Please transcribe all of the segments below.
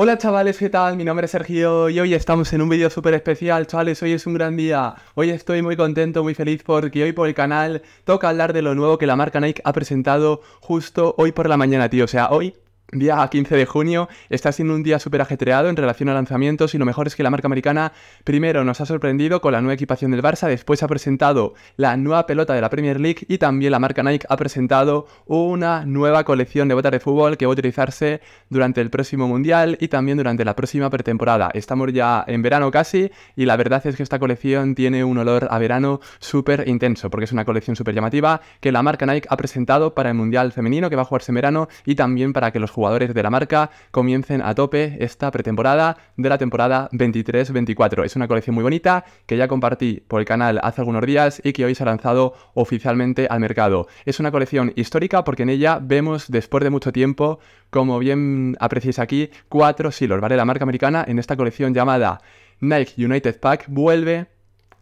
Hola chavales, ¿qué tal? Mi nombre es Sergio y hoy estamos en un vídeo súper especial, chavales, hoy es un gran día. Hoy estoy muy contento, muy feliz porque hoy por el canal toca hablar de lo nuevo que la marca Nike ha presentado justo hoy por la mañana, tío. O sea, hoy Día 15 de junio, está siendo un día súper ajetreado en relación a lanzamientos y lo mejor es que la marca americana primero nos ha sorprendido con la nueva equipación del Barça, después ha presentado la nueva pelota de la Premier League y también la marca Nike ha presentado una nueva colección de botas de fútbol que va a utilizarse durante el próximo Mundial y también durante la próxima pretemporada. Estamos ya en verano casi y la verdad es que esta colección tiene un olor a verano súper intenso porque es una colección súper llamativa que la marca Nike ha presentado para el Mundial femenino que va a jugarse en verano y también para que los jugadores de la marca comiencen a tope esta pretemporada de la temporada 23-24. Es una colección muy bonita que ya compartí por el canal hace algunos días y que hoy se ha lanzado oficialmente al mercado. Es una colección histórica porque en ella vemos después de mucho tiempo, como bien apreciáis aquí, cuatro silos, ¿vale? La marca americana en esta colección llamada Nike United Pack vuelve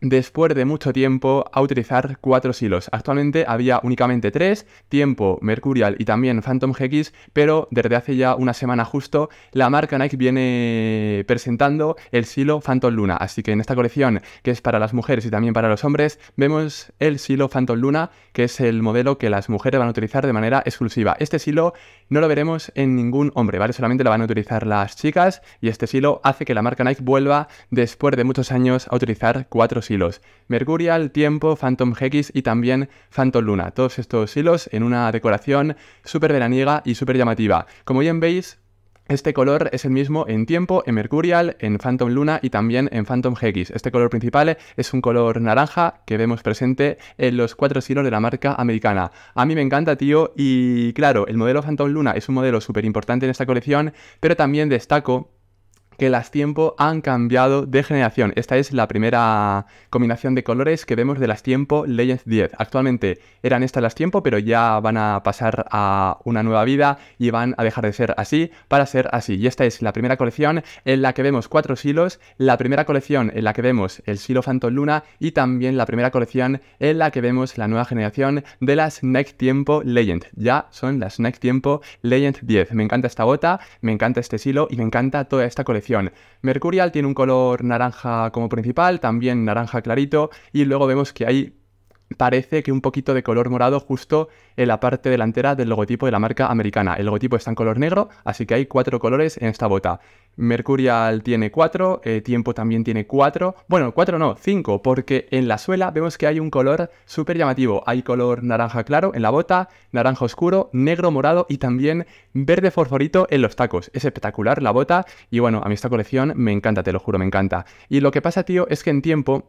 después de mucho tiempo a utilizar cuatro silos. Actualmente había únicamente tres, Tiempo, Mercurial y también Phantom GX, pero desde hace ya una semana justo la marca Nike viene presentando el silo Phantom Luna. Así que en esta colección, que es para las mujeres y también para los hombres, vemos el silo Phantom Luna, que es el modelo que las mujeres van a utilizar de manera exclusiva. Este silo no lo veremos en ningún hombre, ¿vale? Solamente lo van a utilizar las chicas y este silo hace que la marca Nike vuelva después de muchos años a utilizar cuatro hilos. Mercurial, Tiempo, Phantom X y también Phantom Luna. Todos estos hilos en una decoración súper veraniega y súper llamativa. Como bien veis, este color es el mismo en tiempo, en Mercurial, en Phantom Luna y también en Phantom Hex. Este color principal es un color naranja que vemos presente en los cuatro hilos de la marca americana. A mí me encanta, tío, y claro, el modelo Phantom Luna es un modelo súper importante en esta colección, pero también destaco que las tiempo han cambiado de generación. Esta es la primera combinación de colores que vemos de las tiempo Legends 10. Actualmente eran estas las tiempo, pero ya van a pasar a una nueva vida y van a dejar de ser así para ser así. Y esta es la primera colección en la que vemos cuatro silos, la primera colección en la que vemos el silo Phantom Luna y también la primera colección en la que vemos la nueva generación de las Next Tiempo Legend. Ya son las Next Tiempo Legend 10. Me encanta esta bota, me encanta este silo y me encanta toda esta colección Mercurial tiene un color naranja como principal, también naranja clarito, y luego vemos que hay parece que un poquito de color morado justo en la parte delantera del logotipo de la marca americana. El logotipo está en color negro, así que hay cuatro colores en esta bota. Mercurial tiene cuatro, eh, Tiempo también tiene cuatro, bueno, cuatro no, cinco, porque en la suela vemos que hay un color súper llamativo. Hay color naranja claro en la bota, naranja oscuro, negro morado y también verde forforito en los tacos. Es espectacular la bota y bueno, a mí esta colección me encanta, te lo juro, me encanta. Y lo que pasa, tío, es que en Tiempo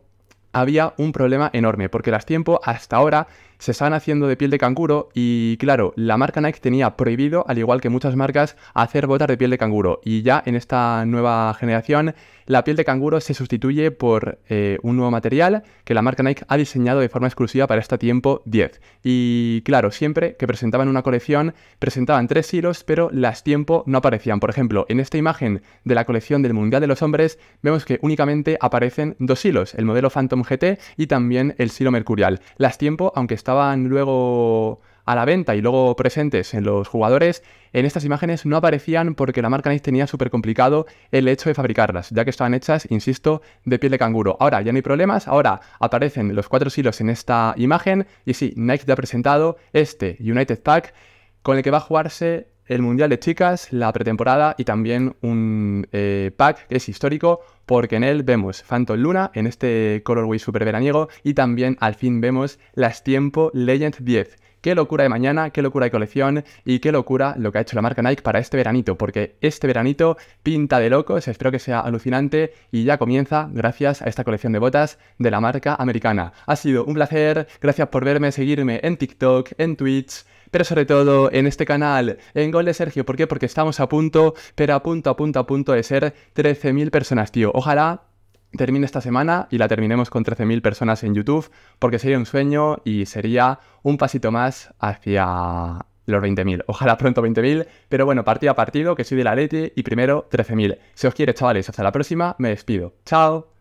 había un problema enorme, porque las tiempo hasta ahora se estaban haciendo de piel de canguro y claro, la marca Nike tenía prohibido, al igual que muchas marcas, hacer botas de piel de canguro. Y ya en esta nueva generación, la piel de canguro se sustituye por eh, un nuevo material que la marca Nike ha diseñado de forma exclusiva para este tiempo 10. Y claro, siempre que presentaban una colección, presentaban tres hilos, pero las tiempo no aparecían. Por ejemplo, en esta imagen de la colección del Mundial de los Hombres, vemos que únicamente aparecen dos hilos, el modelo Phantom GT y también el silo mercurial. Las tiempo, aunque estaban luego a la venta y luego presentes en los jugadores, en estas imágenes no aparecían porque la marca Nike tenía súper complicado el hecho de fabricarlas, ya que estaban hechas, insisto, de piel de canguro. Ahora ya no hay problemas, ahora aparecen los cuatro silos en esta imagen y sí, Nike te ha presentado este United Pack con el que va a jugarse el Mundial de Chicas, la pretemporada y también un eh, pack que es histórico porque en él vemos Phantom Luna en este colorway super veraniego y también al fin vemos las Tiempo Legend 10. Qué locura de mañana, qué locura de colección y qué locura lo que ha hecho la marca Nike para este veranito, porque este veranito pinta de locos, espero que sea alucinante y ya comienza gracias a esta colección de botas de la marca americana. Ha sido un placer, gracias por verme, seguirme en TikTok, en Twitch, pero sobre todo en este canal, en Gol de Sergio. ¿Por qué? Porque estamos a punto, pero a punto, a punto, a punto de ser 13.000 personas, tío. Ojalá termine esta semana y la terminemos con 13.000 personas en YouTube, porque sería un sueño y sería un pasito más hacia los 20.000. Ojalá pronto 20.000, pero bueno, partido a partido, que soy de la Leti y primero 13.000. Si os quiere, chavales, hasta la próxima, me despido. Chao.